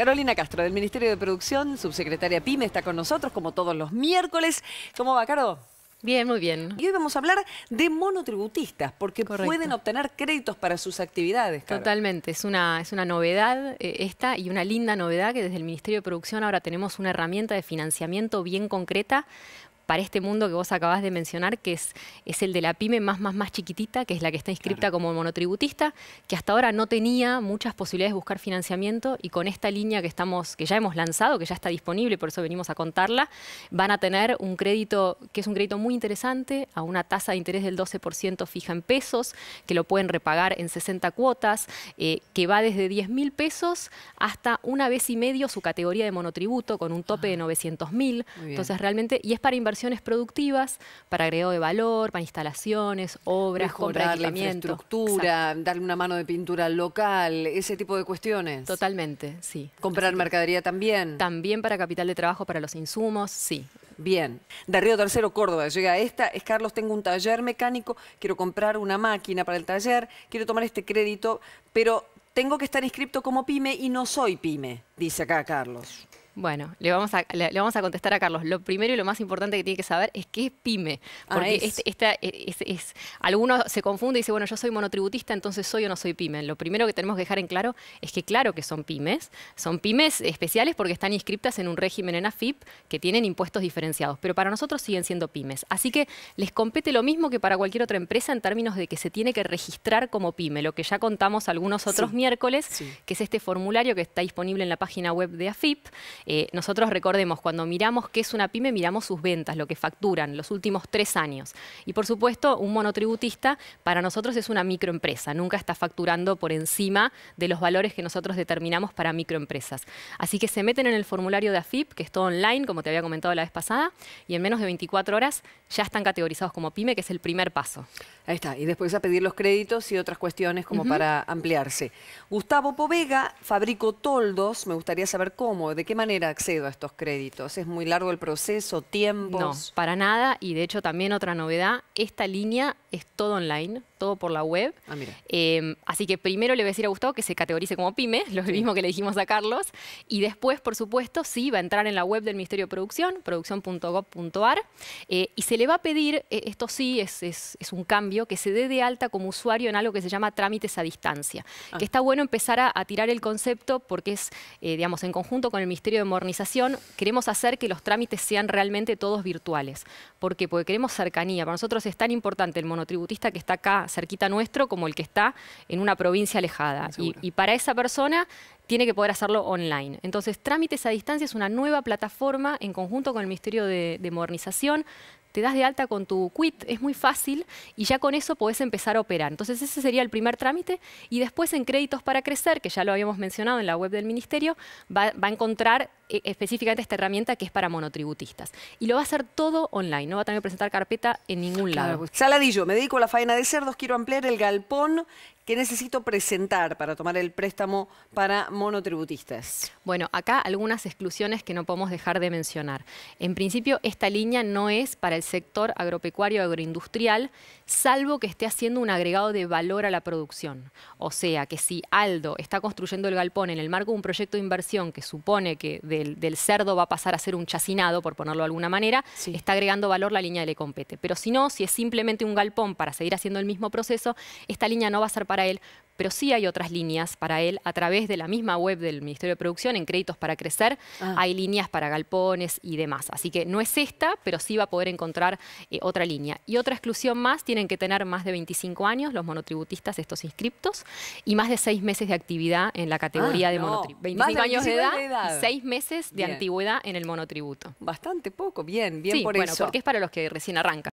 Carolina Castro, del Ministerio de Producción, subsecretaria PYME, está con nosotros como todos los miércoles. ¿Cómo va, Caro? Bien, muy bien. Y hoy vamos a hablar de monotributistas, porque pueden obtener créditos para sus actividades. Totalmente, es una, es una novedad eh, esta y una linda novedad que desde el Ministerio de Producción ahora tenemos una herramienta de financiamiento bien concreta para este mundo que vos acabás de mencionar, que es, es el de la pyme más, más, más chiquitita, que es la que está inscripta como monotributista, que hasta ahora no tenía muchas posibilidades de buscar financiamiento y con esta línea que, estamos, que ya hemos lanzado, que ya está disponible, por eso venimos a contarla, van a tener un crédito que es un crédito muy interesante, a una tasa de interés del 12% fija en pesos, que lo pueden repagar en 60 cuotas, eh, que va desde 10 mil pesos hasta una vez y medio su categoría de monotributo, con un tope de 900 ah. mil. Entonces realmente, y es para inversión productivas para agregado de valor, para instalaciones, obras, compra de infraestructura, darle una mano de pintura al local, ese tipo de cuestiones. Totalmente, sí. Comprar mercadería también. También para capital de trabajo, para los insumos, sí. Bien. De Río Tercero, Córdoba, llega esta. Es Carlos, tengo un taller mecánico, quiero comprar una máquina para el taller, quiero tomar este crédito, pero tengo que estar inscrito como pyme y no soy pyme, dice acá Carlos. Bueno, le vamos, a, le, vamos a contestar a Carlos. Lo primero y lo más importante que tiene que saber es qué es PYME. Ah, porque este, esta e, es, algunos se confunde y dice, bueno, yo soy monotributista, entonces soy o no soy PYME. Lo primero que tenemos que dejar en claro es que claro que son pymes. Son pymes especiales porque están inscriptas en un régimen en AFIP que tienen impuestos diferenciados. Pero para nosotros siguen siendo pymes. Así que les compete lo mismo que para cualquier otra empresa en términos de que se tiene que registrar como pyme. Lo que ya contamos algunos otros miércoles, que es este formulario que está disponible en la página web de AFIP eh, nosotros recordemos, cuando miramos qué es una pyme, miramos sus ventas, lo que facturan los últimos tres años. Y por supuesto, un monotributista para nosotros es una microempresa, nunca está facturando por encima de los valores que nosotros determinamos para microempresas. Así que se meten en el formulario de AFIP, que es todo online, como te había comentado la vez pasada, y en menos de 24 horas ya están categorizados como pyme, que es el primer paso. Ahí está, y después a pedir los créditos y otras cuestiones como para ampliarse. Gustavo Povega, fabrico toldos, me gustaría saber cómo, de qué manera manera accedo a estos créditos? ¿Es muy largo el proceso, tiempos? No, para nada. Y de hecho también otra novedad, esta línea es todo online todo por la web. Ah, em, así que primero le voy a decir a Gustavo que se categorice como pyme, lo mismo que le dijimos a Carlos. Y después, por supuesto, sí, va a entrar en la web del Ministerio de Producción, producción.gov.ar, eh, y se le va a pedir, eh, esto sí es, un cambio, que se dé de alta como usuario en algo que se llama trámites a distancia. Ah. Que está bueno empezar a, a, tirar el concepto porque es, eh, digamos, en conjunto con el Ministerio de Modernización, queremos hacer que los trámites sean realmente todos virtuales. ¿Por qué? Porque queremos cercanía. Para nosotros es tan importante el monotributista que está acá cerquita nuestro como el que está en una provincia alejada. Y, y, para esa persona tiene que poder hacerlo online. Entonces, Trámites a Distancia es una nueva plataforma en conjunto con el Ministerio de, Modernización te das de alta con tu quit, es muy fácil y ya con eso podés empezar a operar. Entonces ese sería el primer trámite y después en créditos para crecer, que ya lo habíamos mencionado en la web del ministerio, va, a encontrar eh, específicamente esta herramienta que es para monotributistas. Y lo va a hacer todo online, no va a tener que presentar carpeta en ningún lado. Pues, saladillo, me dedico a la faena de cerdos, quiero ampliar el galpón ¿Qué necesito presentar para tomar el préstamo para monotributistas? Bueno, acá algunas exclusiones que no podemos dejar de mencionar. En principio, esta línea no es para el sector agropecuario agroindustrial, salvo que esté haciendo un agregado de valor a la producción. O sea, que si Aldo está construyendo el galpón en el marco de un proyecto de inversión que supone que del, cerdo va a pasar a ser un chacinado, por ponerlo de alguna manera, está agregando valor la línea que le compete. Pero si no, si es simplemente un galpón para seguir haciendo el mismo proceso, esta línea no va a ser para él, pero sí hay otras líneas para él a través de la misma web del Ministerio de Producción, en Créditos para Crecer, ah. hay líneas para galpones y demás. Así que no es esta, pero sí va a poder encontrar eh, otra línea. Y otra exclusión más, tienen que tener más de 25 años los monotributistas, estos inscriptos, y más de seis meses de actividad en la categoría ah, de monotributo. 25 años de edad, y seis meses de antigüedad en el monotributo. Bastante poco, bien, bien sí, por bueno, Porque es para los que recién arrancan.